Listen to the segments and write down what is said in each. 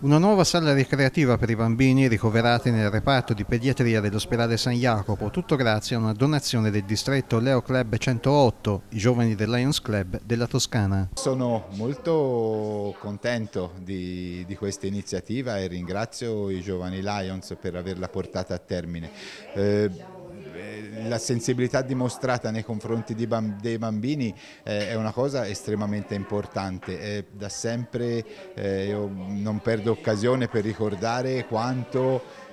Una nuova sala ricreativa per i bambini ricoverati nel reparto di pediatria dell'ospedale San Jacopo, tutto grazie a una donazione del distretto Leo Club 108, i giovani del Lions Club della Toscana. Sono molto contento di, di questa iniziativa e ringrazio i giovani Lions per averla portata a termine. Eh, eh, la sensibilità dimostrata nei confronti dei bambini eh, è una cosa estremamente importante. Eh, da sempre io non perdo occasione per ricordare quanto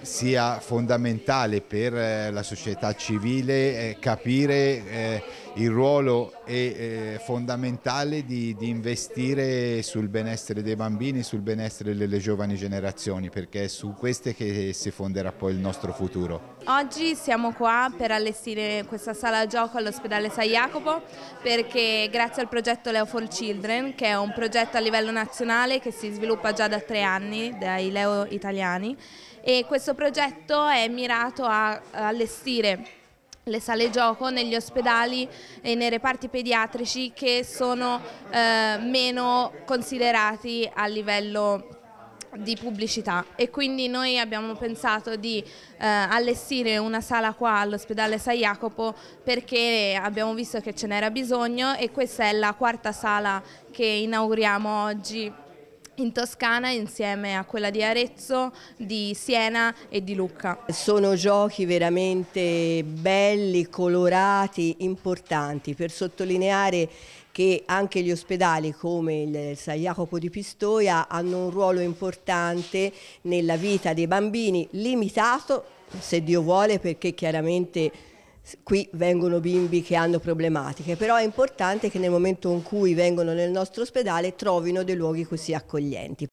sia fondamentale per la società civile capire il ruolo è eh, fondamentale di, di, investire sul benessere dei bambini, sul benessere delle giovani generazioni, perché è su queste che si fonderà poi il nostro futuro. Oggi siamo qua per allestire questa sala gioco all'ospedale San Jacopo perché grazie al progetto Leo for Children, che è un progetto a livello nazionale che si sviluppa già da tre anni dai Leo italiani, e questo progetto è mirato a allestire le sale gioco negli ospedali e nei reparti pediatrici che sono eh, meno considerati a livello di pubblicità e quindi noi abbiamo pensato di eh, allestire una sala qua all'ospedale San Jacopo perché abbiamo visto che ce n'era bisogno e questa è la quarta sala che inauguriamo oggi in Toscana insieme a quella di Arezzo, di Siena e di Lucca. Sono giochi veramente belli, colorati, importanti per sottolineare che anche gli ospedali come il San Jacopo di Pistoia hanno un ruolo importante nella vita dei bambini, limitato se Dio vuole perché chiaramente qui vengono bimbi che hanno problematiche, però è importante che nel momento in cui vengono nel nostro ospedale trovino dei luoghi così accoglienti.